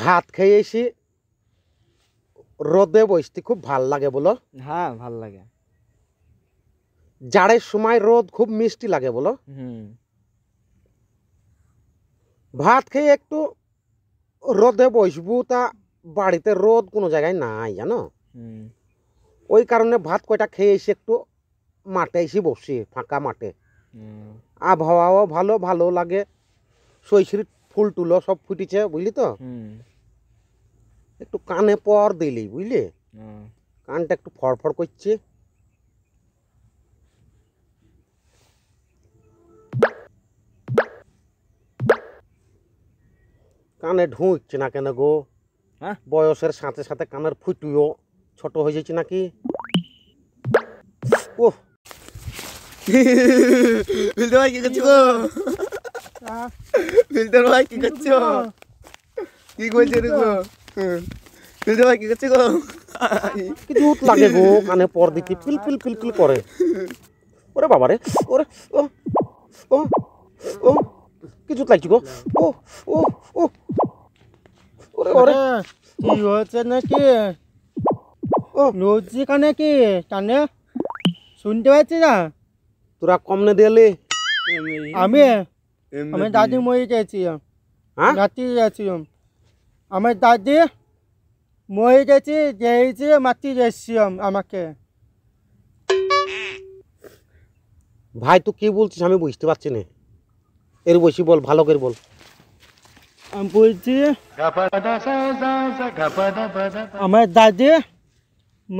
ভাত খেয়ে এসি রোদে বসতে খুব ভাল লাগে বলো হ্যাঁ ভাল লাগে জাড়ের সময় রোদ খুব মিষ্টি লাগে বলো ভাত খেয়ে একটু রোদে বসবো তা বাড়িতে রোদ কোনো জায়গায় নাই জানো ওই কারণে ভাত কয়টা খেয়ে এসে একটু মাঠে এসে বসি ফাঁকা মাঠে আবহাওয়াও ভালো ভালো লাগে শৈশির ফুল টুলও সব ফুটিছে বুঝলি তো একটু কানে পর দিলি বুঝলি কানটা একটু ফড়ফড় করছে কানে ঢুঁকছে না কেন গো হ্যাঁ বয়সের সাথে সাথে কানের ফুটুও ছোট হয়ে যাচ্ছে নাকি ও বুঝতে পারছি গো বিলতর কি করছো কি করছো দেখো কি করছো গো লাগে গো ওরে বাবা রে ওরে ও ও ও কি গো ও ও ও ওরে ওরে কি হচ্ছে নাকি ও লজ্জি কানে কি কানে শুনতে পাচ্ছি না তোরা কম না দিলে আমি আমি দাদি મોઈ হ্যাঁ? গেছি છીએ નાતી જાય છીએ અમે દાદી મોઈ গেছি যেয়েছি মাতি গেছি আমাকে ভাই তুই কি বলছিস আমি বুঝতে পারছি না এর বসি বল ভালো করে বল আমি বলছি আমার দাদি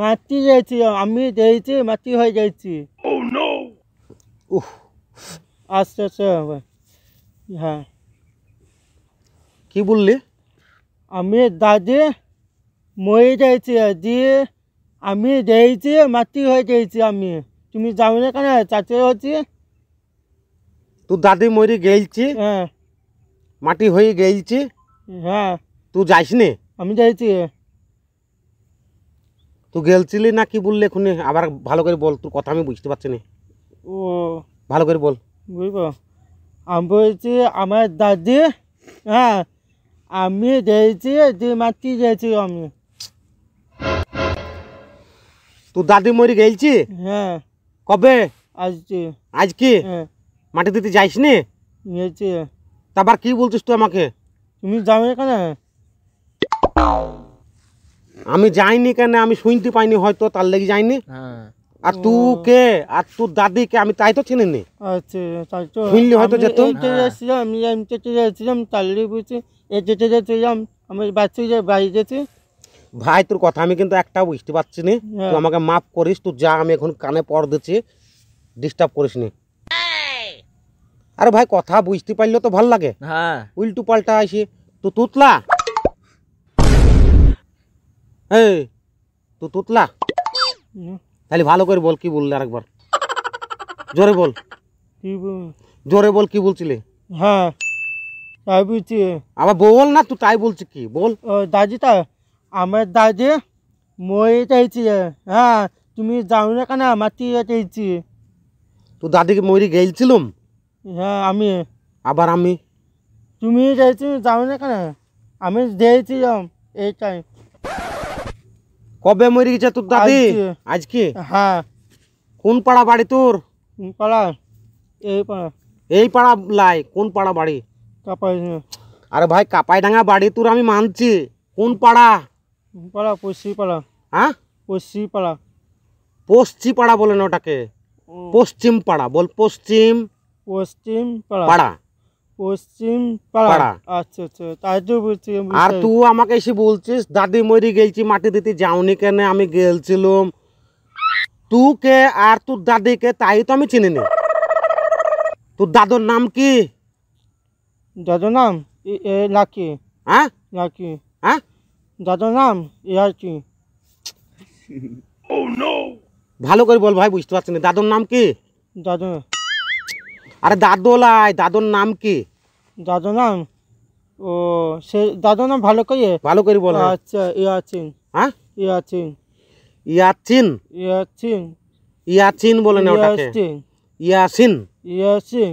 মাতি গেছি আমি যাইছি মাটি হয়ে যাইছি আচ্ছা আচ্ছা হ্যাঁ কি বললি আমি দাদি মরে যাইছি যে আমি যাইছি মাটি হয়ে যাইছি আমি তুমি যাও না কেন চাচে হচ্ছে তোর দাদি মরে গেলছি হ্যাঁ মাটি হয়ে গেলছি হ্যাঁ তুই যাইস নি আমি যাইছি তুই গেলছিলি না কি বললি এখুনি আবার ভালো করে বল তোর কথা আমি বুঝতে পারছি না ও ভালো করে বল বুঝবো আমি বলছি আমার দাদি হ্যাঁ আমি দিয়েছি যে মাতি গেছি আমি তোর দাদি মরে গেছি হ্যাঁ কবে আজকে আজকে হ্যাঁ মাটি দিতে যাইস নি তারপর কি বলছিস তুই আমাকে তুমি যাবে কেন আমি যাইনি কেন আমি শুনতে পাইনি হয়তো তার লেগে যাইনি হ্যাঁ আর তু কে আর তোর দাদিকে আমি তাই তো চিনিনি আচ্ছা তাই তো শুনলি হয়তো যে হ্যাঁ। আমি এমতে চলে এসেছিলাম বুঝছি এ যেতে যেছিলাম আমি বাচ্চা যে বাইরে যেতে ভাই তোর কথা আমি কিন্তু একটা বুঝতে পারছি না হ্যাঁ। তুই আমাকে মাফ করিস তুই যা আমি এখন কানে পর দিচ্ছি ডিস্টার্ব করিস নি আরে ভাই কথা বুঝতে পারলে তো ভাল লাগে হ্যাঁ উল্টু পাল্টা আসি তু তুতলা হ্যাঁ তো তুতলা ताली ভালো করে বল কি বললি আরেকবার জোরে বল কি বল জোরে বল কি বলছিলে হ্যাঁ আই বলছি আমা বল না তুই বলছ কি বল দাদি তা আমে দাদি মইতে আইছি হ্যাঁ তুমি যাওনে কেন না মাটি আইছি তুই দাদিকে মইরে গইলছিলুম হ্যাঁ আমি আবার আমি তুমি যাইছি যাওনে কেন আমি যাইছি এই তাই কবে মরে গেছে তোর দাদি আজকে হ্যাঁ কোন পাড়া বাড়ি তোর পাড়া এই পাড়া এই পাড়া লাই কোন পাড়া বাড়ি কাপাই আরে ভাই কাপাইডাঙ্গা বাড়ি তোর আমি মানছি কোন পাড়া পাড়া পশ্চিম পাড়া হ্যাঁ পশ্চিম পাড়া পশ্চিম পাড়া বলেন ওটাকে পশ্চিম পাড়া বল পশ্চিম পশ্চিম পাড়া পাড়া পশ্চিম পাড়া আচ্ছা আচ্ছা তাই তো বুঝছি আর তুই আমাকে এসে বলছিস দাদি মরি গেলছি মাটি দিতে যাওনি কেন আমি গেলছিলাম তুকে আর তোর দাদিকে তাই তো আমি চিনি নি তোর দাদুর নাম কি দাদুর নাম এ নাকি হ্যাঁ নাকি হ্যাঁ দাদুর নাম ইয়ার কি oh, ভালো করে বল ভাই বুঝতে পারছি না দাদুর নাম কি দাদু আরে দাদু লাই দাদুর নাম কি দাদু নাম ও সে দাদু নাম ভালো করে ভালো করে বলো আচ্ছা ইয়াচিন হ্যাঁ ইয়াচিন ইয়াচিন ইয়াচিন ইয়াচিন বলে না ওটাকে ইয়াসিন ইয়াসিন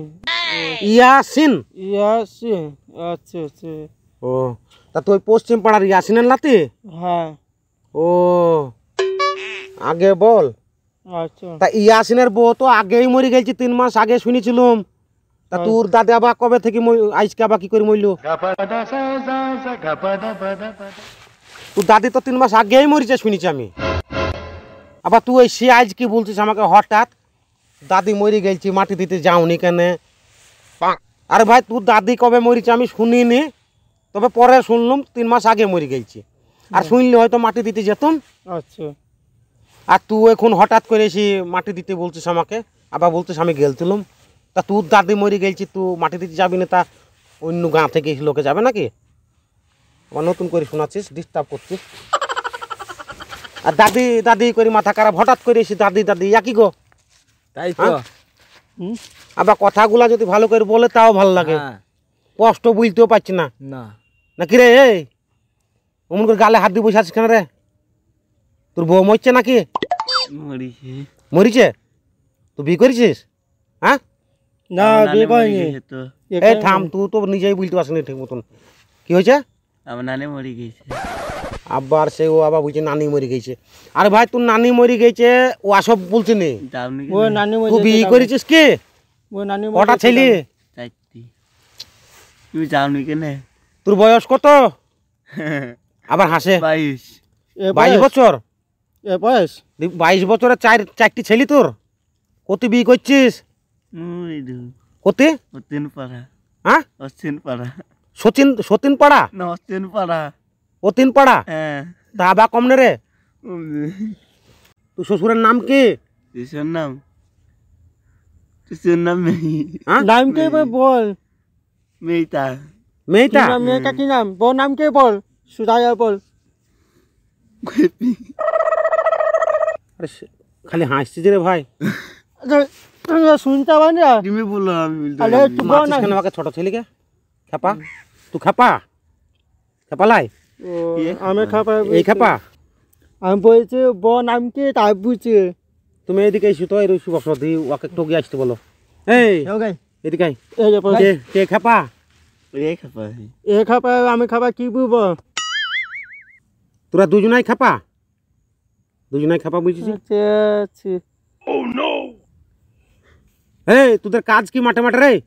ইয়াসিন ইয়াসিন আচ্ছা আচ্ছা ও তা তুই পশ্চিম পাড়ার ইয়াসিনের নাতি হ্যাঁ ও আগে বল আচ্ছা তা ইয়াসিনের বউ তো আগেই মরে গেছে তিন মাস আগে শুনেছিলাম তা তোর দাদা আবার কবে থেকে আজকে আবার কি করে মরল তোর দাদি তো তিন মাস আগেই মরিছে শুনেছি আমি আবার তুই সে আজ কি বলছিস আমাকে হঠাৎ দাদি মরে গেছি মাটি দিতে যাওনি কেন আরে ভাই তোর দাদি কবে মরিছে আমি শুনিনি তবে পরে শুনলাম তিন মাস আগে মরে গেছি আর শুনলে হয়তো মাটি দিতে যেতাম আচ্ছা আর তুই এখন হঠাৎ করে এসে মাটি দিতে বলছিস আমাকে আবার বলছিস আমি গেলছিলাম তা তোর দাদি মরে গেলছি তু মাটি দিতে যাবি না তা অন্য গাঁ থেকে লোকে যাবে নাকি আমার নতুন করে শোনাচ্ছিস ডিস্টার্ব করছিস আর দাদি দাদি করে মাথা খারাপ হঠাৎ করে এসে দাদি দাদি একই গো তাই তো হ্যাঁ? আবার কথাগুলা যদি ভালো করে বলে তাও ভালো লাগে হ্যাঁ। কষ্ট বুঝতেও পারছি না নাকি রে এই অমন করে গালে হাত দিয়ে বসে আছিস কেন রে তোর বউ মরছে নাকি মরিছে তুই বিয়ে করেছিস হ্যাঁ না থাম তুই তো নিজেই বুঝতে না ঠিক মতন হয়েছে আবার সে ও আবার বলছে নানি মরে গেছে আর ভাই তোর নানি মরে গেছে ও বলছে বিয়ে করেছিস কি নানি কটা তোর বয়স কত আবার হাসে বাইশ বছর বয়স বাইশ বছরের চার চারটি ছেলে তোর কত বিয়ে করছিস অতীন পাড়া হ্যাঁ পাড়া সচিন পাড়া না অতীন পাড়া হ্যাঁ কম নে রে শ্বশুরের নাম কি নাম নাম কে বল মেয়েটা মেয়েটা মেয়েটা কি নাম বউ নাম কে বল সুদায়া বল খালি হাসছিস রে ভাই ছোট খাপা খাপা খাপা লাই আমি এই খাপা আমি বন তুমি এদিকে ওকে টোকে আসতে বলো এদিকে খাপা এ এ আমি খাবা কি বুঝবো তোরা দুজনাই খাপা দুজনাই খাপা বুঝছিস আচ্ছা, আচ্ছা। oh, ए तुदर काज की माटे माटे रे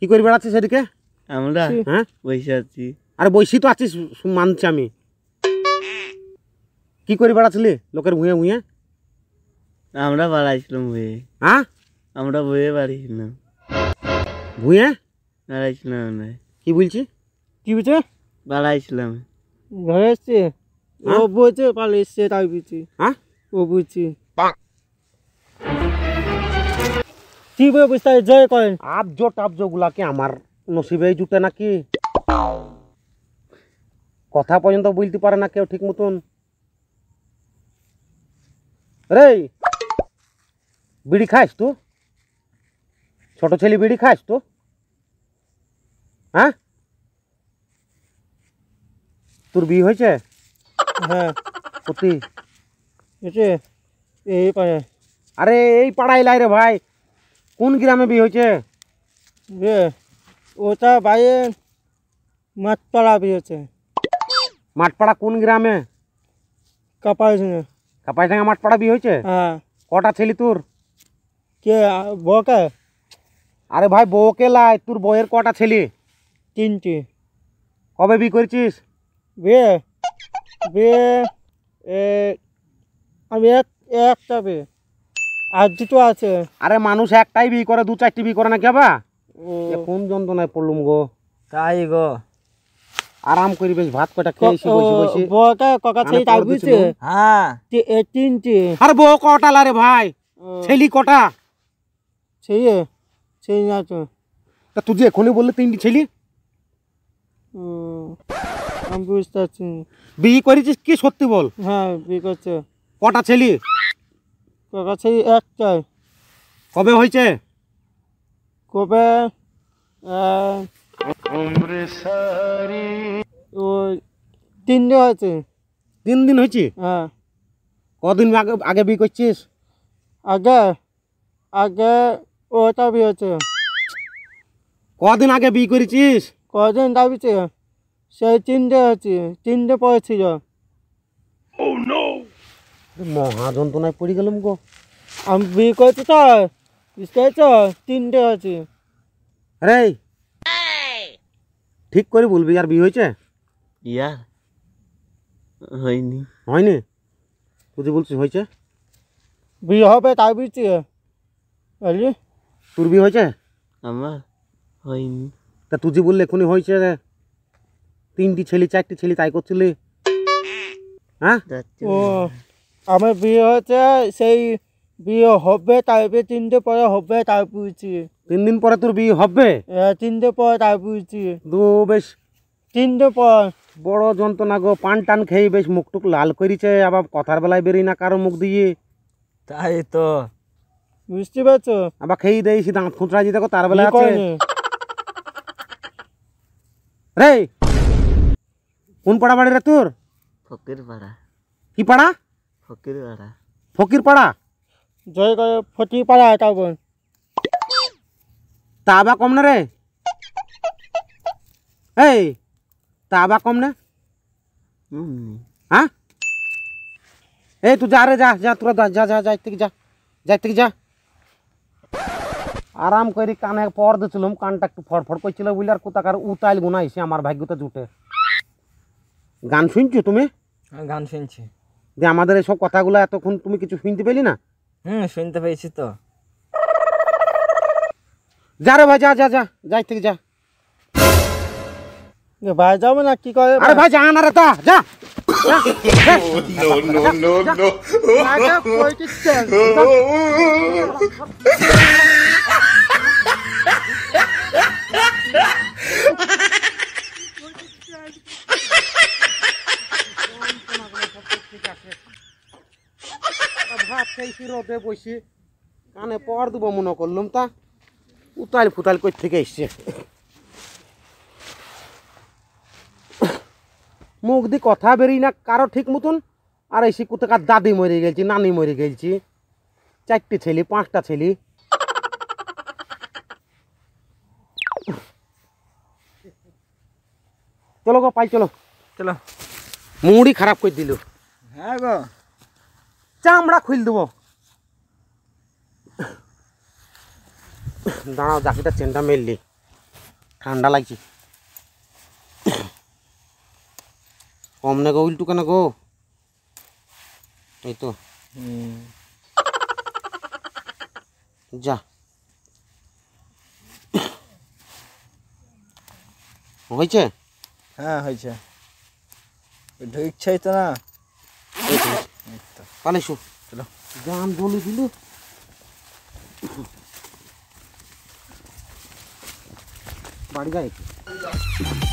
की कोरी बेड़ा छिस एदिके आमला हां बैसा छी अरे बैसी तो आछी मान छामी की कोरी बेड़ा छले लोकर हुए हुए आमरा बाला छलम हुए हां आमरा हुए बारी न हुए नाराज न न की बोल छी की बोल छे बाला छलम घरे से ओ बोचे पाले से ताई बीची हां ओ बीची কি বুঝতে জয় কয় আবজো টাবজো গুলা কি আমার নসিবেই জুটে নাকি কথা পর্যন্ত বলতে পারে না কেউ ঠিক মতন রে বিড়ি খাস তো ছোট ছেলে বিড়ি খাস তো হ্যাঁ তোর বিয়ে হয়েছে হ্যাঁ সত্যি এই পাড়ায় আরে এই পাড়ায় লাই রে ভাই কোন গ্রামে বিয়ে হয়েছে যে ওটা বাইরে মাঠপাড়া বিয়ে হয়েছে মাঠপাড়া কোন গ্রামে কাপাই কাপাইসঙ্গে মাঠপাড়া বিয়ে হয়েছে হ্যাঁ কটা ছেলে তোর কে বউকে আরে ভাই বউকে লাই তোর বউয়ের কটা ছেলে তিনটি কবে বিয়ে করেছিস বিয়ে বিয়ে আমি এক একটা বিয়ে আর দুটো আছে আরে মানুষ একটাই বিয়ে করে দু চারটি বিয়ে করে না কেবা কোন যন্ত্রণায় পড়লুম গো তাই গো আরাম করি বেশ ভাত কটা খেয়েছি বসে বসে বউটা ছেলে তাই বুঝছে হ্যাঁ তিনটি আর বউ কটা লারে ভাই ছেলি কটা ছেলে ছেলে না তো তা তুই এখনই বললে তিনটি ছেলি আমি বুঝতে পারছি বিয়ে করেছিস কি সত্যি বল হ্যাঁ বিয়ে করছে কটা ছেলি কাছেই একটাই কবে হয়েছে কবে ও তিন দিন হয়েছে তিন দিন হয়েছে হ্যাঁ কদিন আগে আগে বিয়ে করছিস আগে আগে ওটা বিয়ে হয়েছে কদিন আগে বিয়ে করেছিস কদিন দাবিছে সেই তিনটে হয়েছে তিনটে পড়েছিল Oh মহা যন্ত্রণায় পড়ে গেলাম গো আমি বিয়ে করেছি তো তিনটে আছে আরে ঠিক করে বলবি আর বিয়ে হয়েছে ইয়া হয়নি হয়নি তুই বলছিস হয়েছে বিয়ে হবে তাই বুঝছি বুঝলি তোর বিয়ে হয়েছে আমার হয়নি তা তুই বললে এখনই হয়েছে তিনটি ছেলে চারটি ছেলে তাই করছিলি হ্যাঁ ও আমার বিয়ে হচ্ছে সেই বিয়ে হবে তারপরে তিনটে পরে হবে তাই পুষছি তিন দিন পরে তোর বিয়ে হবে তিনটে পরে তাই পুষছি দু বেশ তিনটে পর বড় যন্ত্রণা গো পান টান খেয়ে বেশ মুখটুক লাল করিছে আবার কথার বেলায় বেরিয়ে না কারো মুখ দিয়ে তাই তো বুঝতে পারছো আবার খেয়ে দেয় সে দাঁত খুঁচড়া দেখো তার বেলা আছে রে কোন পাড়া বাড়ি রে তোর ফকির পাড়া কি পাড়া ফকিরপাড়া ফকিরপাড়া জয় ফকিরপাড়া এটাও বল তা আবার কম না রে এই তা আবার কম না হ্যাঁ এই তুই যা রে যা যা তোরা যা যা যাই থেকে যা যাই থেকে যা আরাম করে কানে পর দিয়েছিলাম কানটা একটু ফড়ফড় করছিল বুঝলে আর কোথাকার উতাইল গুণাইছে আমার ভাগ্যতে জুটে গান শুনছো তুমি হ্যাঁ, গান শুনছি যে আমাদের এসব কথাগুলো এতক্ষণ তুমি কিছু শুনতে পেলি না হুম শুনতে পেয়েছি তো যা রে ভাই যা যা যা যাই থেকে যা ভাই যাবো না কি করে আরে ভাই যা না রে তা যা no, no, no, no. ভাত রোদে বসি কানে পর দেবো মনে করলাম তা উতাল ফুতাল কই থেকে এসছে মুখ দি কথা বেরিয়ে না কারো ঠিক মতন আর এসে কোথাকার দাদি মরে গেলছি নানি মরে গেলছি চারটে ছেলে পাঁচটা ছেলে চলো গো পাই চলো চলো মুড়ি খারাপ করে দিল হ্যাঁ গো চামড়া খুল দেবো দাঁড়াও জাকিটা চেনটা মেললি ঠান্ডা লাগছে কম না গো উল্টু কেন গো এই তো যা হয়েছে হ্যাঁ হয়েছে ঢুকছে তো না পালে শু চলো জাম গলি দিলে বাড়ি যায়